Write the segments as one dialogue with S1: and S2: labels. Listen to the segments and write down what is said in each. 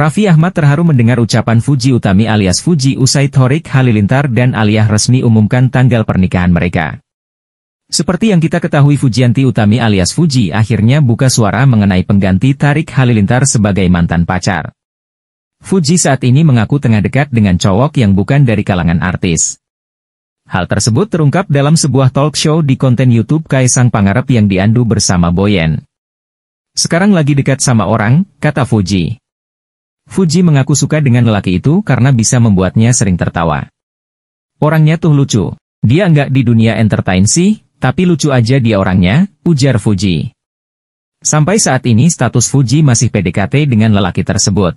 S1: Raffi Ahmad terharu mendengar ucapan Fuji Utami alias Fuji usai Thorik Halilintar dan Aliyah resmi umumkan tanggal pernikahan mereka. Seperti yang kita ketahui Fujianti Utami alias Fuji akhirnya buka suara mengenai pengganti Tarik Halilintar sebagai mantan pacar. Fuji saat ini mengaku tengah dekat dengan cowok yang bukan dari kalangan artis. Hal tersebut terungkap dalam sebuah talk show di konten YouTube Kaisang Pangarep yang diandu bersama Boyen. Sekarang lagi dekat sama orang, kata Fuji. Fuji mengaku suka dengan lelaki itu karena bisa membuatnya sering tertawa. Orangnya tuh lucu. Dia nggak di dunia entertain sih, tapi lucu aja dia orangnya, ujar Fuji. Sampai saat ini status Fuji masih PDKT dengan lelaki tersebut.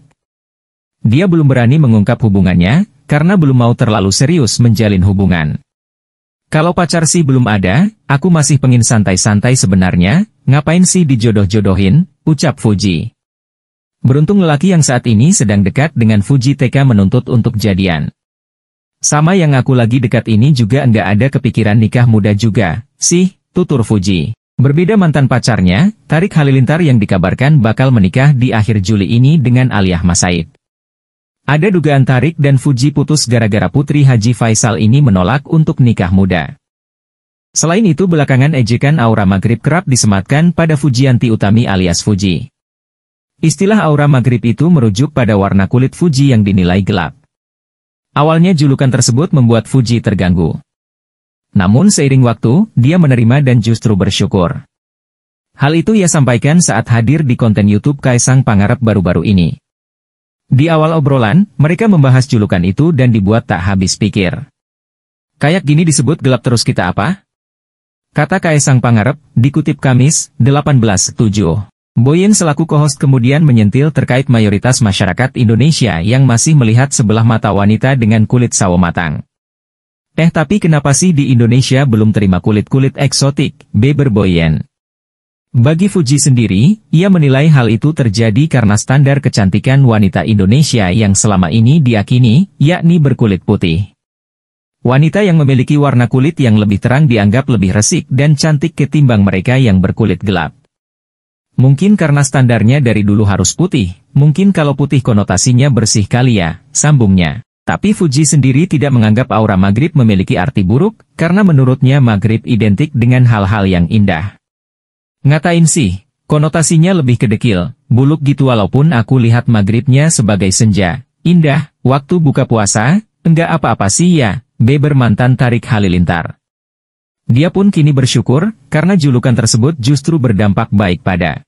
S1: Dia belum berani mengungkap hubungannya, karena belum mau terlalu serius menjalin hubungan. Kalau pacar sih belum ada, aku masih pengin santai-santai sebenarnya, ngapain sih dijodoh-jodohin, ucap Fuji. Beruntung lelaki yang saat ini sedang dekat dengan Fuji TK menuntut untuk jadian. Sama yang aku lagi dekat ini juga enggak ada kepikiran nikah muda juga, sih, tutur Fuji. Berbeda mantan pacarnya, Tarik Halilintar yang dikabarkan bakal menikah di akhir Juli ini dengan Aliyah Masaid. Ada dugaan Tarik dan Fuji putus gara-gara putri Haji Faisal ini menolak untuk nikah muda. Selain itu belakangan ejekan aura maghrib kerap disematkan pada Fujianti Utami alias Fuji. Istilah aura maghrib itu merujuk pada warna kulit Fuji yang dinilai gelap. Awalnya julukan tersebut membuat Fuji terganggu. Namun seiring waktu, dia menerima dan justru bersyukur. Hal itu ia sampaikan saat hadir di konten YouTube Kaisang Pangarep baru-baru ini. Di awal obrolan, mereka membahas julukan itu dan dibuat tak habis pikir. Kayak gini disebut gelap terus kita apa? Kata Kaisang Pangarep, dikutip Kamis, 187. Boyin selaku co-host kemudian menyentil terkait mayoritas masyarakat Indonesia yang masih melihat sebelah mata wanita dengan kulit sawo matang. Eh tapi kenapa sih di Indonesia belum terima kulit-kulit eksotik, Beber Boyen? Bagi Fuji sendiri, ia menilai hal itu terjadi karena standar kecantikan wanita Indonesia yang selama ini diakini, yakni berkulit putih. Wanita yang memiliki warna kulit yang lebih terang dianggap lebih resik dan cantik ketimbang mereka yang berkulit gelap. Mungkin karena standarnya dari dulu harus putih, mungkin kalau putih konotasinya bersih kali ya, sambungnya. Tapi Fuji sendiri tidak menganggap aura maghrib memiliki arti buruk, karena menurutnya maghrib identik dengan hal-hal yang indah. Ngatain sih, konotasinya lebih kedekil, buluk gitu walaupun aku lihat maghribnya sebagai senja. Indah, waktu buka puasa, enggak apa-apa sih ya, beber mantan Tarik Halilintar. Dia pun kini bersyukur, karena julukan tersebut justru berdampak baik pada